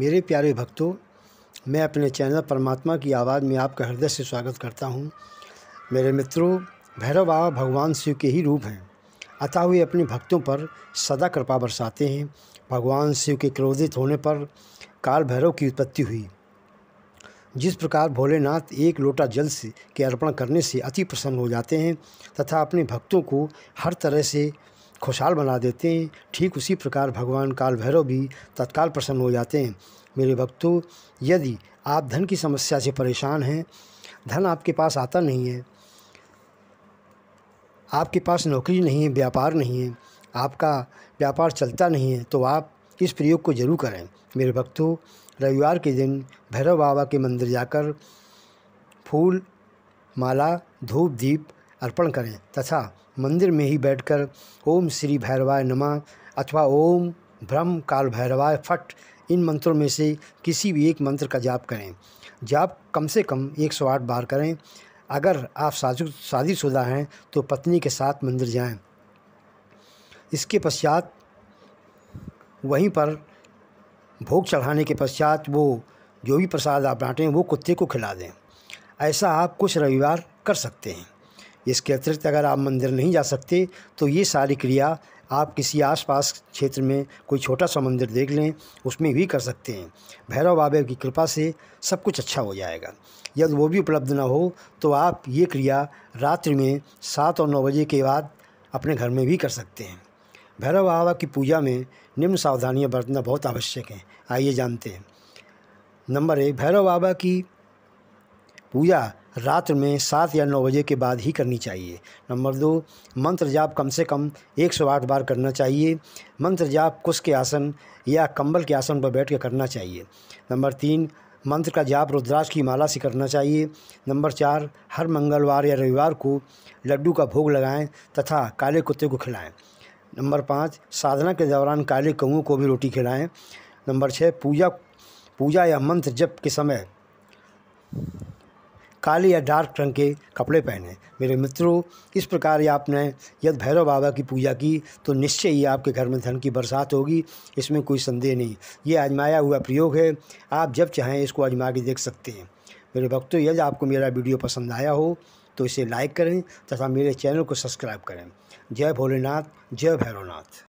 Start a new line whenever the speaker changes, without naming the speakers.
मेरे प्यारे भक्तों मैं अपने चैनल परमात्मा की आवाज़ में आपका हृदय से स्वागत करता हूं। मेरे मित्रों भैरव बाबा भगवान शिव के ही रूप हैं अतः वे अपने भक्तों पर सदा कृपा बरसाते हैं भगवान शिव के क्रोधित होने पर काल भैरव की उत्पत्ति हुई जिस प्रकार भोलेनाथ एक लोटा जल से के अर्पण करने से अति प्रसन्न हो जाते हैं तथा अपने भक्तों को हर तरह से खुशहाल बना देते हैं ठीक उसी प्रकार भगवान काल भैरव भी तत्काल प्रसन्न हो जाते हैं मेरे भक्तों यदि आप धन की समस्या से परेशान हैं धन आपके पास आता नहीं है आपके पास नौकरी नहीं है व्यापार नहीं है आपका व्यापार चलता नहीं है तो आप इस प्रयोग को जरूर करें मेरे भक्तों रविवार के दिन भैरव बाबा के मंदिर जाकर फूल माला धूप दीप अर्पण करें तथा मंदिर में ही बैठकर ओम श्री भैरवाय नमा अथवा ओम ब्रह्म काल भैरवाय फट इन मंत्रों में से किसी भी एक मंत्र का जाप करें जाप कम से कम एक सौ आठ बार करें अगर आप साजु शादीशुदा हैं तो पत्नी के साथ मंदिर जाएं। इसके पश्चात वहीं पर भोग चढ़ाने के पश्चात वो जो भी प्रसाद आप बाँटें वो कुत्ते को खिला दें ऐसा आप कुछ रविवार कर सकते हैं इसके अतिरिक्त अगर आप मंदिर नहीं जा सकते तो ये सारी क्रिया आप किसी आसपास क्षेत्र में कोई छोटा सा मंदिर देख लें उसमें भी कर सकते हैं भैरव बाबा की कृपा से सब कुछ अच्छा हो जाएगा यदि वो भी उपलब्ध ना हो तो आप ये क्रिया रात्रि में सात और नौ बजे के बाद अपने घर में भी कर सकते हैं भैरव बाबा की पूजा में निम्न सावधानियाँ बरतना बहुत आवश्यक है आइए जानते हैं नंबर एक भैरव बाबा की पूजा रात में सात या नौ बजे के बाद ही करनी चाहिए नंबर दो मंत्र जाप कम से कम एक सौ आठ बार करना चाहिए मंत्र जाप कुश के आसन या कंबल के आसन पर बैठ कर करना चाहिए नंबर तीन मंत्र का जाप रुद्राक्ष की माला से करना चाहिए नंबर चार हर मंगलवार या रविवार को लड्डू का भोग लगाएं तथा काले कुत्ते को खिलाएं नंबर पाँच साधना के दौरान काले कौओं को भी रोटी खिलाएं नंबर छः पूजा पूजा या मंत्र जप के समय काले या डार्क रंग के कपड़े पहने मेरे मित्रों इस प्रकार ये आपने यदि भैरव बाबा की पूजा की तो निश्चय ही आपके घर में धन की बरसात होगी इसमें कोई संदेह नहीं ये आजमाया हुआ प्रयोग है आप जब चाहें इसको आजमा के देख सकते हैं मेरे भक्तों यदि आपको मेरा वीडियो पसंद आया हो तो इसे लाइक करें तथा मेरे चैनल को सब्सक्राइब करें जय भोलेनाथ जय भैरवनाथ